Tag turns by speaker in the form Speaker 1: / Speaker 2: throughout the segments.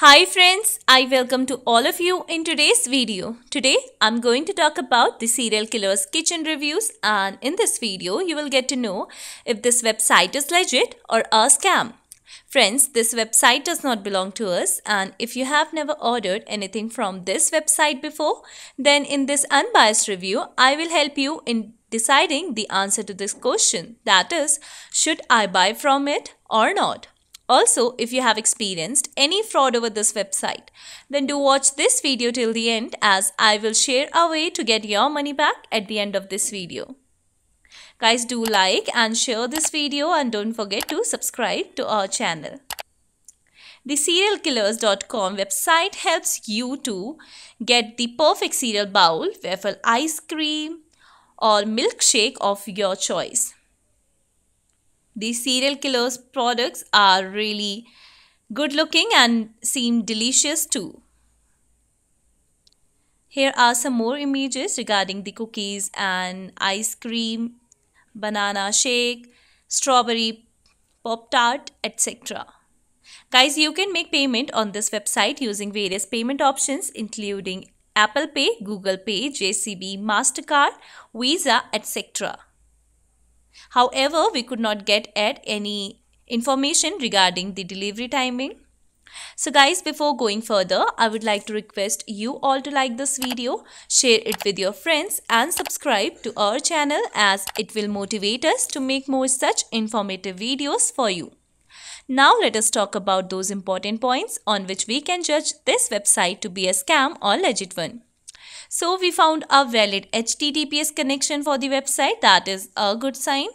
Speaker 1: Hi friends, I welcome to all of you in today's video. Today, I'm going to talk about the Serial Killer's Kitchen Reviews and in this video, you will get to know if this website is legit or a scam. Friends, this website does not belong to us and if you have never ordered anything from this website before, then in this unbiased review, I will help you in deciding the answer to this question. That is, should I buy from it or not? Also, if you have experienced any fraud over this website, then do watch this video till the end as I will share a way to get your money back at the end of this video. Guys, do like and share this video and don't forget to subscribe to our channel. The serialkillers.com website helps you to get the perfect cereal bowl, waffle ice cream or milkshake of your choice. The Serial Killers products are really good looking and seem delicious too. Here are some more images regarding the cookies and ice cream, banana shake, strawberry pop tart, etc. Guys, you can make payment on this website using various payment options including Apple Pay, Google Pay, JCB, MasterCard, Visa, etc. However, we could not get at any information regarding the delivery timing so guys, before going further, I would like to request you all to like this video, share it with your friends and subscribe to our channel as it will motivate us to make more such informative videos for you. Now let us talk about those important points on which we can judge this website to be a scam or legit one. So we found a valid HTTPS connection for the website that is a good sign.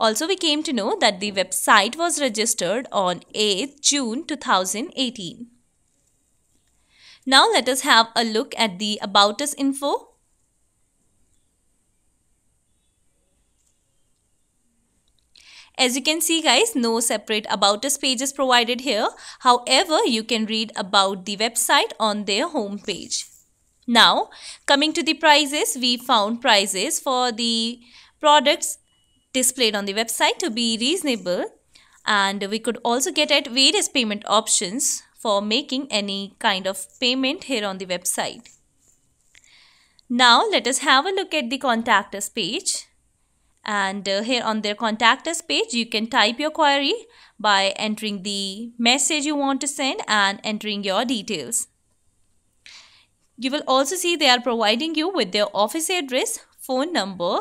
Speaker 1: Also, we came to know that the website was registered on 8th June 2018. Now let us have a look at the About Us info. As you can see guys, no separate About Us page is provided here. However, you can read about the website on their homepage. Now, coming to the prizes, we found prizes for the products displayed on the website to be reasonable and we could also get at various payment options for making any kind of payment here on the website. Now let us have a look at the contact us page and uh, here on their contact us page you can type your query by entering the message you want to send and entering your details. You will also see they are providing you with their office address, phone number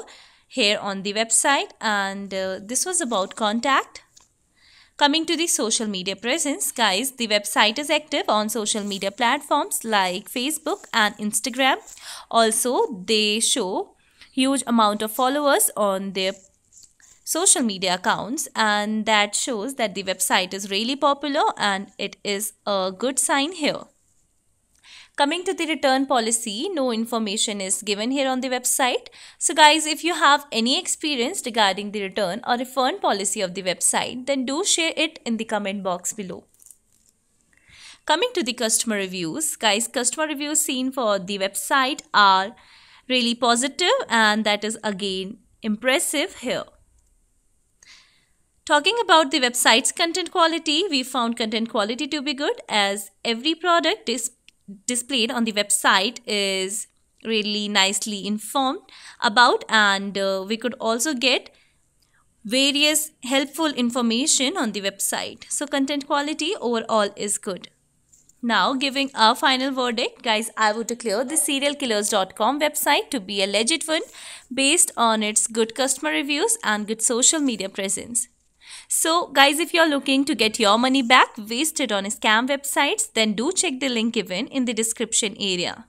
Speaker 1: here on the website and uh, this was about contact. Coming to the social media presence, guys, the website is active on social media platforms like Facebook and Instagram. Also, they show huge amount of followers on their social media accounts and that shows that the website is really popular and it is a good sign here. Coming to the return policy, no information is given here on the website. So guys, if you have any experience regarding the return or refund policy of the website, then do share it in the comment box below. Coming to the customer reviews, guys, customer reviews seen for the website are really positive and that is again impressive here. Talking about the website's content quality, we found content quality to be good as every product is displayed on the website is really nicely informed about and uh, we could also get various helpful information on the website. So content quality overall is good. Now giving a final verdict guys I would declare the serialkillers.com website to be a legit one based on its good customer reviews and good social media presence. So guys, if you're looking to get your money back wasted on scam websites, then do check the link given in the description area.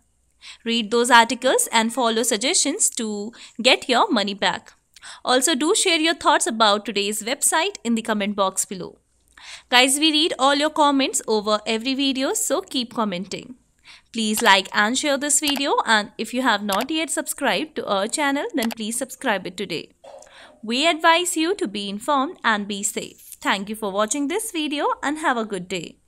Speaker 1: Read those articles and follow suggestions to get your money back. Also do share your thoughts about today's website in the comment box below. Guys, we read all your comments over every video, so keep commenting. Please like and share this video and if you have not yet subscribed to our channel, then please subscribe it today we advise you to be informed and be safe. Thank you for watching this video and have a good day.